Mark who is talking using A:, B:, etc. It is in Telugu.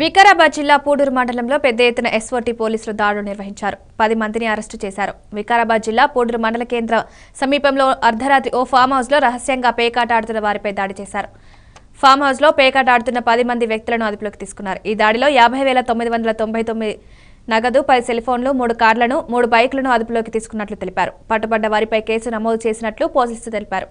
A: వికారాబాద్ జిల్లా పూడూరు మండలంలో పెద్ద ఎత్తున ఎస్ఓటీ పోలీసులు దాడులు నిర్వహించారు పది మందిని అరెస్టు చేశారు వికారాబాద్ జిల్లా పూడూరు మండల కేంద్ర సమీపంలో అర్ధరాత్రి ఓ ఫామ్ హౌస్లో రహస్యంగా పేకాటాడుతున్న వారిపై దాడి చేశారు ఫామ్ హౌస్లో పేకాటాడుతున్న పది మంది వ్యక్తులను అదుపులోకి తీసుకున్నారు ఈ దాడిలో యాభై వేల తొమ్మిది వందల తొంభై తొమ్మిది నగదు పది సెల్ఫోన్లు మూడు కార్లను మూడు బైక్లను అదుపులోకి తీసుకున్నట్లు తెలిపారు పట్టుబడ్డ వారిపై కేసు నమోదు చేసినట్లు పోలీసులు తెలిపారు